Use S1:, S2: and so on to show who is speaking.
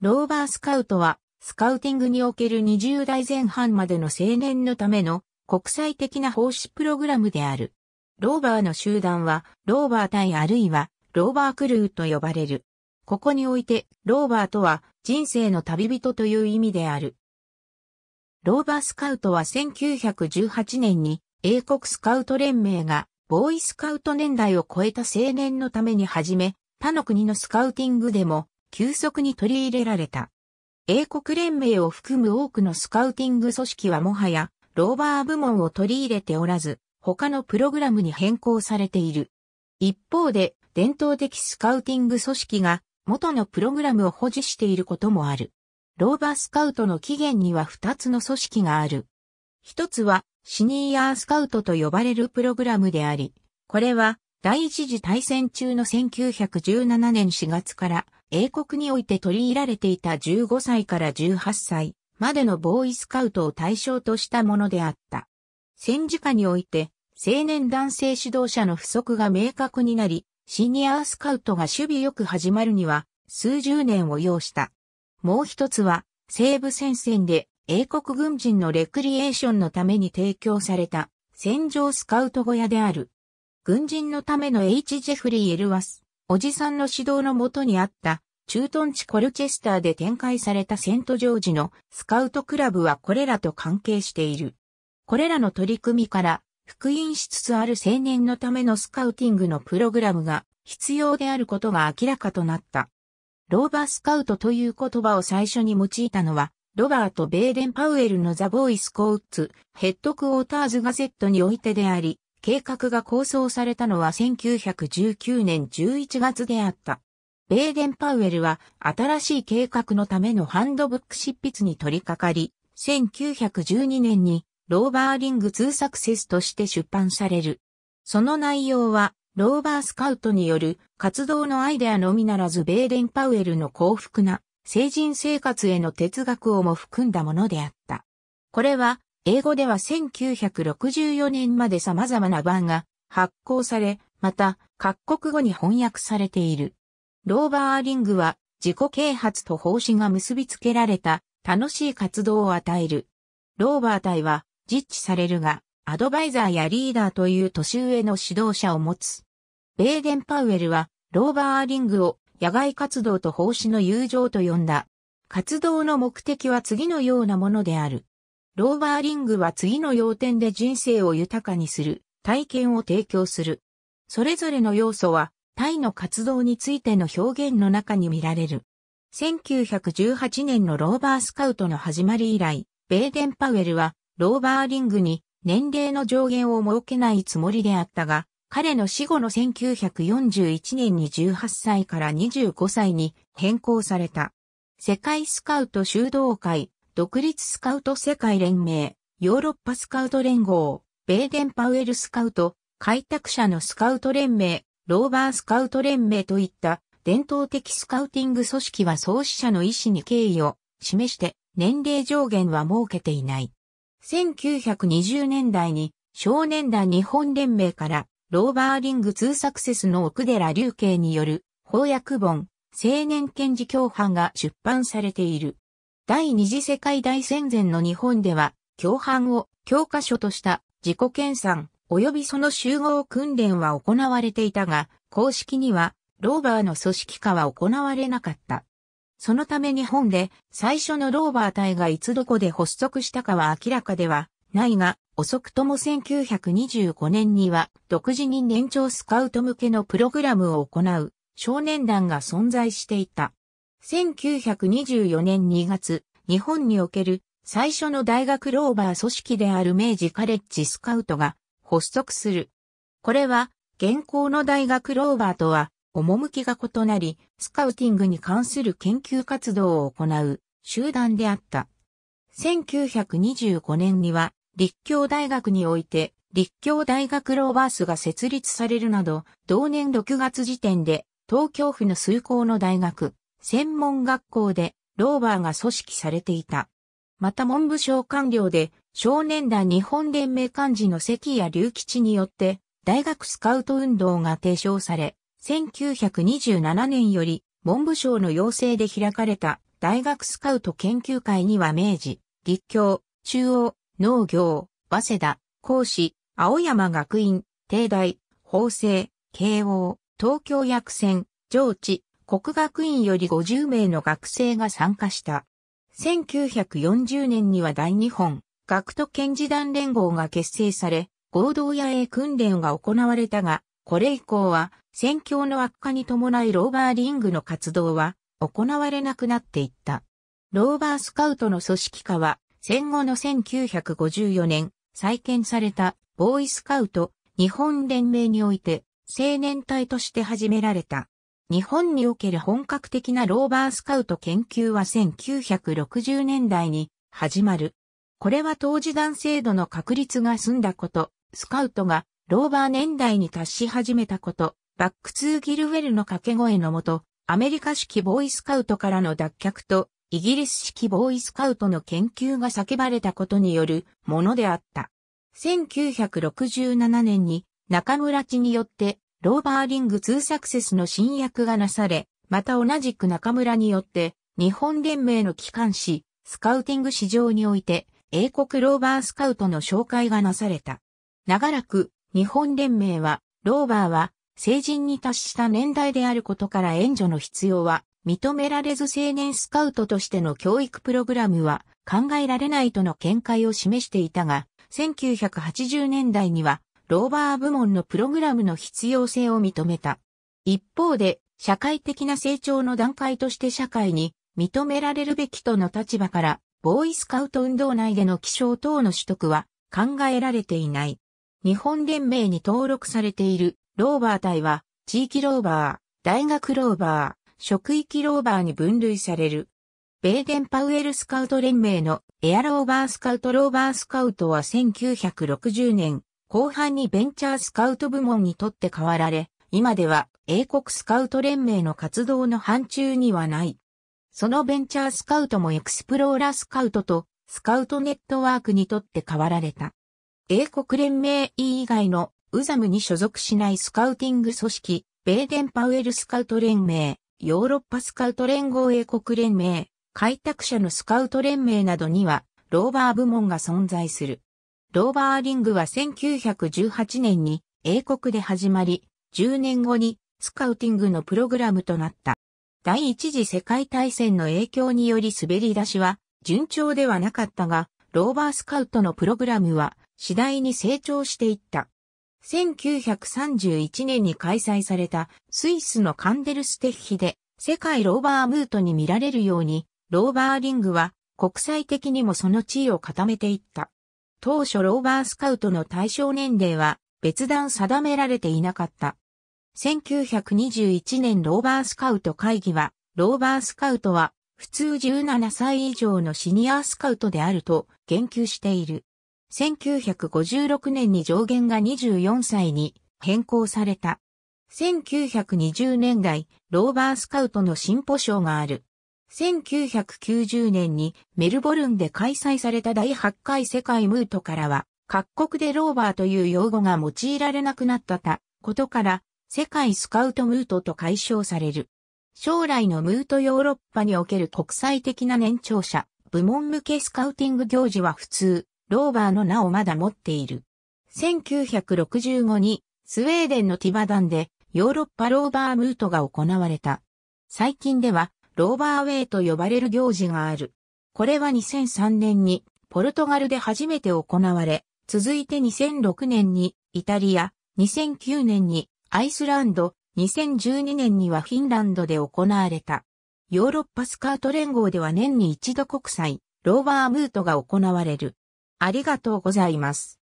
S1: ローバースカウトは、スカウティングにおける20代前半までの青年のための国際的な奉仕プログラムである。ローバーの集団は、ローバー隊あるいは、ローバークルーと呼ばれる。ここにおいて、ローバーとは、人生の旅人という意味である。ローバースカウトは1918年に、英国スカウト連盟が、ボーイスカウト年代を超えた青年のために始め、他の国のスカウティングでも、急速に取り入れられた。英国連盟を含む多くのスカウティング組織はもはや、ローバー部門を取り入れておらず、他のプログラムに変更されている。一方で、伝統的スカウティング組織が元のプログラムを保持していることもある。ローバースカウトの起源には2つの組織がある。一つはシニーアースカウトと呼ばれるプログラムであり、これは第一次大戦中の1917年4月から英国において取り入られていた15歳から18歳までのボーイスカウトを対象としたものであった。戦時下において、青年男性指導者の不足が明確になり、シニアスカウトが守備よく始まるには、数十年を要した。もう一つは、西部戦線で英国軍人のレクリエーションのために提供された戦場スカウト小屋である。軍人のための H. ジェフリー・エルワス、おじさんの指導のもとにあった駐屯地コルチェスターで展開されたセントジョージのスカウトクラブはこれらと関係している。これらの取り組みから復員しつつある青年のためのスカウティングのプログラムが必要であることが明らかとなった。ローバースカウトという言葉を最初に用いたのは、ロバート・ベーデン・パウエルのザ・ボーイ・スコウッツ、ヘッドクォーターズ・ガゼットにおいてであり、計画が構想されたのは1919年11月であった。ベーデン・パウエルは新しい計画のためのハンドブック執筆に取り掛かり、1912年にローバーリング2サクセスとして出版される。その内容は、ローバースカウトによる活動のアイデアのみならずベーデン・パウエルの幸福な成人生活への哲学をも含んだものであった。これは英語では1964年まで様々な版が発行され、また各国語に翻訳されている。ローバーリングは自己啓発と奉仕が結びつけられた楽しい活動を与える。ローバー隊は実地されるが、アドバイザーやリーダーという年上の指導者を持つ。ベーデン・パウエルは、ローバーリングを野外活動と奉仕の友情と呼んだ。活動の目的は次のようなものである。ローバーリングは次の要点で人生を豊かにする体験を提供する。それぞれの要素はタイの活動についての表現の中に見られる。1918年のローバースカウトの始まり以来、ベーデン・パウエルはローバーリングに年齢の上限を設けないつもりであったが、彼の死後の1941年に18歳から25歳に変更された。世界スカウト修道会、独立スカウト世界連盟、ヨーロッパスカウト連合、ベーデン・パウエルスカウト、開拓者のスカウト連盟、ローバースカウト連盟といった伝統的スカウティング組織は創始者の意思に敬意を示して年齢上限は設けていない。1920年代に少年団日本連盟からローバーリング2サクセスの奥寺隆慶による翻訳本青年検事共犯が出版されている。第二次世界大戦前の日本では共犯を教科書とした自己研鑽、及びその集合訓練は行われていたが、公式には、ローバーの組織化は行われなかった。そのため日本で最初のローバー隊がいつどこで発足したかは明らかではないが、遅くとも1925年には独自に年長スカウト向けのプログラムを行う少年団が存在していた。1924年2月、日本における最初の大学ローバー組織である明治カレッジスカウトが発足する。これは、現行の大学ローバーとは、趣が異なり、スカウティングに関する研究活動を行う集団であった。1925年には、立教大学において、立教大学ローバースが設立されるなど、同年6月時点で、東京府の数校の大学、専門学校で、ローバーが組織されていた。また文部省官僚で、少年団日本連盟幹事の関谷隆吉によって、大学スカウト運動が提唱され、1927年より文部省の要請で開かれた大学スカウト研究会には明治、立教、中央、農業、早稲田、講師、青山学院、帝大、法政、慶応、東京薬船、上智、国学院より50名の学生が参加した。1940年には大日本、学徒検事団連合が結成され、合同野営訓練が行われたが、これ以降は、戦況の悪化に伴いローバーリングの活動は行われなくなっていった。ローバースカウトの組織化は、戦後の1954年、再建されたボーイスカウト日本連盟において青年隊として始められた。日本における本格的なローバースカウト研究は1960年代に始まる。これは当時団制度の確立が済んだこと、スカウトがローバー年代に達し始めたこと、バックツーギルウェルの掛け声のもと、アメリカ式ボーイスカウトからの脱却と、イギリス式ボーイスカウトの研究が叫ばれたことによるものであった。1967年に中村地によってローバーリング2サクセスの新訳がなされ、また同じく中村によって、日本連盟の機関誌、スカウティング市場において、英国ローバースカウトの紹介がなされた。長らく、日本連盟は、ローバーは、成人に達した年代であることから援助の必要は、認められず青年スカウトとしての教育プログラムは考えられないとの見解を示していたが、1980年代にはローバー部門のプログラムの必要性を認めた。一方で、社会的な成長の段階として社会に認められるべきとの立場から、ボーイスカウト運動内での希少等の取得は考えられていない。日本連盟に登録されているローバー隊は、地域ローバー、大学ローバー、職域ローバーに分類される。ベーデンパウエルスカウト連盟のエアローバースカウトローバースカウトは1960年後半にベンチャースカウト部門にとって変わられ、今では英国スカウト連盟の活動の範疇にはない。そのベンチャースカウトもエクスプローラースカウトとスカウトネットワークにとって変わられた。英国連盟 E 以外のウザムに所属しないスカウティング組織、ベーデンパウエルスカウト連盟、ヨーロッパスカウト連合英国連盟、開拓者のスカウト連盟などには、ローバー部門が存在する。ローバーリングは1918年に英国で始まり、10年後にスカウティングのプログラムとなった。第一次世界大戦の影響により滑り出しは順調ではなかったが、ローバースカウトのプログラムは次第に成長していった。1931年に開催されたスイスのカンデルステッヒで世界ローバームートに見られるように、ローバーリングは国際的にもその地位を固めていった。当初ローバースカウトの対象年齢は別段定められていなかった。1921年ローバースカウト会議は、ローバースカウトは普通17歳以上のシニアスカウトであると言及している。1956年に上限が24歳に変更された。1920年代、ローバースカウトの進歩賞がある。1990年にメルボルンで開催された第8回世界ムートからは、各国でローバーという用語が用いられなくなったたことから、世界スカウトムートと解消される。将来のムートヨーロッパにおける国際的な年長者、部門向けスカウティング行事は普通、ローバーの名をまだ持っている。1965にスウェーデンのティバダンでヨーロッパローバームートが行われた。最近ではローバーウェイと呼ばれる行事がある。これは2003年にポルトガルで初めて行われ、続いて2006年にイタリア、2009年にアイスランド、2012年にはフィンランドで行われた。ヨーロッパスカート連合では年に一度国際、ローバームートが行われる。ありがとうございます。